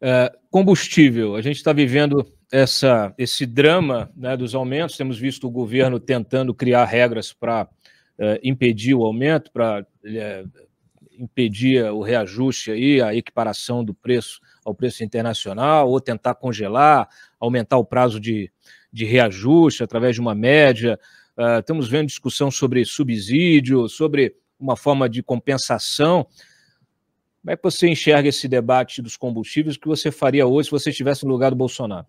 É, combustível, a gente está vivendo essa, esse drama né, dos aumentos, temos visto o governo tentando criar regras para uh, é, impedir o aumento, para uh, é, impedir o reajuste aí, a equiparação do preço ao preço internacional, ou tentar congelar, aumentar o prazo de, de reajuste através de uma média. Uh, estamos vendo discussão sobre subsídio, sobre uma forma de compensação. Como é que você enxerga esse debate dos combustíveis que você faria hoje se você estivesse no lugar do Bolsonaro?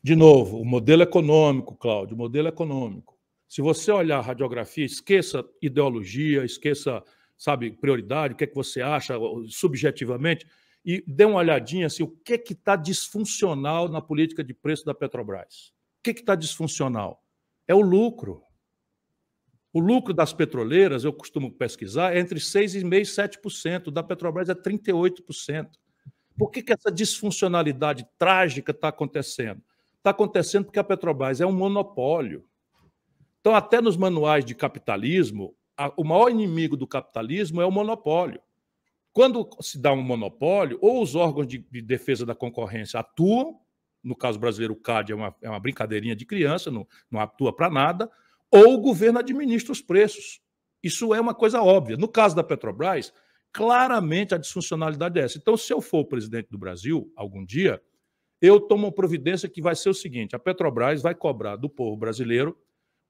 De novo, o modelo econômico, Cláudio, o modelo econômico. Se você olhar a radiografia, esqueça ideologia, esqueça, sabe, prioridade, o que é que você acha subjetivamente, e dê uma olhadinha assim, o que é que está disfuncional na política de preço da Petrobras. O que é que está disfuncional? É o lucro. O lucro das petroleiras, eu costumo pesquisar, é entre 6,5% e 7%, da Petrobras é 38%. Por que, que essa disfuncionalidade trágica está acontecendo? Está acontecendo porque a Petrobras é um monopólio. Então, até nos manuais de capitalismo, a, o maior inimigo do capitalismo é o monopólio. Quando se dá um monopólio, ou os órgãos de, de defesa da concorrência atuam, no caso brasileiro, o CAD é uma, é uma brincadeirinha de criança, não, não atua para nada, ou o governo administra os preços. Isso é uma coisa óbvia. No caso da Petrobras, claramente a disfuncionalidade é essa. Então, se eu for presidente do Brasil algum dia, eu tomo uma providência que vai ser o seguinte: a Petrobras vai cobrar do povo brasileiro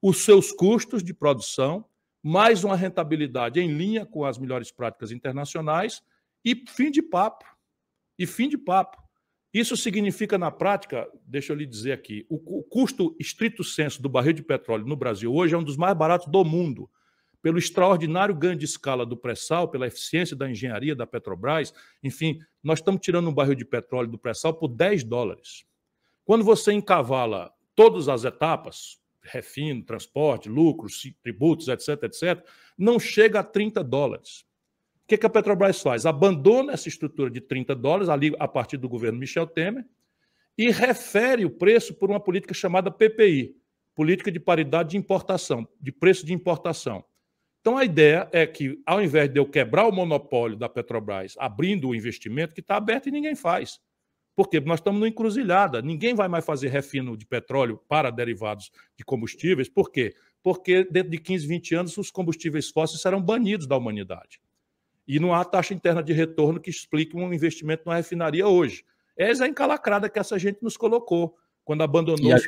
os seus custos de produção, mais uma rentabilidade em linha com as melhores práticas internacionais e fim de papo. E fim de papo. Isso significa, na prática, deixa eu lhe dizer aqui, o, custo estrito senso do barril de petróleo no Brasil hoje é um dos mais baratos do mundo. Pelo extraordinário ganho de escala do pré-sal, pela eficiência da engenharia da Petrobras, enfim, nós estamos tirando um barril de petróleo do pré-sal por 10 dólares. Quando você encavala todas as etapas, refino, transporte, lucros, tributos, etc., etc., não chega a 30 dólares. O que, que a Petrobras faz? Abandona essa estrutura de 30 dólares ali a partir do governo Michel Temer e refere o preço por uma política chamada PPI, Política de Paridade de Importação, de Preço de Importação. Então, a ideia é que, ao invés de eu quebrar o monopólio da Petrobras, abrindo o investimento que está aberto e ninguém faz, porque nós estamos numa encruzilhada, ninguém vai mais fazer refino de petróleo para derivados de combustíveis, por quê? Porque dentro de 15, 20 anos, os combustíveis fósseis serão banidos da humanidade. E não há taxa interna de retorno que explique um investimento numa refinaria hoje. Essa é a encalacrada que essa gente nos colocou quando abandonou e os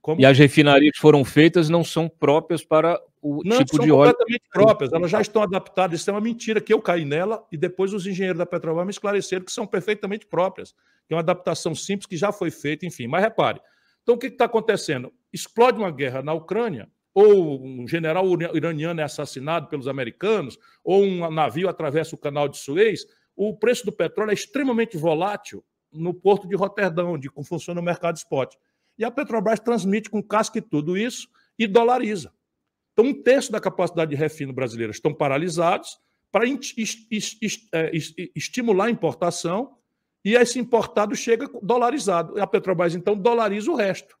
Como? E as refinarias que foram feitas não são próprias para o não, tipo de óleo. Não, são completamente próprias. Elas já estão adaptadas. Isso é uma mentira que eu caí nela e depois os engenheiros da Petrobras me esclareceram que são perfeitamente próprias. Que é uma adaptação simples que já foi feita, enfim. Mas repare. Então, o que está acontecendo? Explode uma guerra na Ucrânia ou um general iraniano é assassinado pelos americanos, ou um navio atravessa o canal de Suez, o preço do petróleo é extremamente volátil no porto de Roterdão, onde funciona o mercado spot. E a Petrobras transmite com casca e tudo isso e dolariza. Então, um terço da capacidade de refino brasileira estão paralisados para é, estimular a importação e esse importado chega dolarizado. A Petrobras, então, dolariza o resto.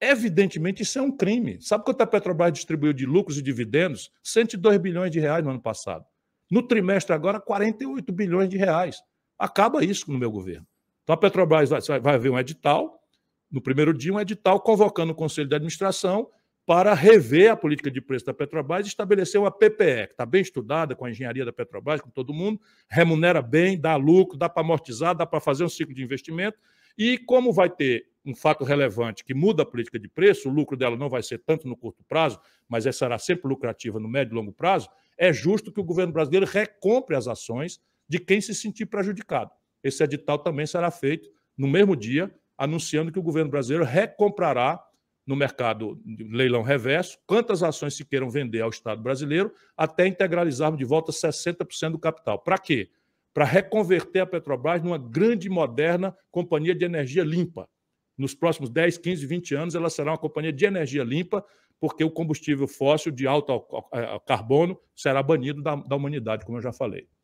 Evidentemente, isso é um crime. Sabe quanto a Petrobras distribuiu de lucros e dividendos? 102 bilhões de reais no ano passado. No trimestre agora, 48 bilhões de reais. Acaba isso no meu governo. Então a Petrobras vai, vai ver um edital, no primeiro dia, um edital convocando o Conselho de Administração para rever a política de preço da Petrobras e estabelecer uma PPE, que está bem estudada com a engenharia da Petrobras, com todo mundo, remunera bem, dá lucro, dá para amortizar, dá para fazer um ciclo de investimento. E como vai ter um fato relevante que muda a política de preço, o lucro dela não vai ser tanto no curto prazo, mas essa é, será sempre lucrativa no médio e longo prazo, é justo que o governo brasileiro recompre as ações de quem se sentir prejudicado. Esse edital também será feito no mesmo dia, anunciando que o governo brasileiro recomprará no mercado leilão reverso quantas ações se queiram vender ao Estado brasileiro até integralizarmos de volta 60% do capital. Para quê? Para reconverter a Petrobras numa grande e moderna companhia de energia limpa nos próximos 10, 15, 20 anos, ela será uma companhia de energia limpa, porque o combustível fóssil de alto é, carbono será banido da, da humanidade, como eu já falei.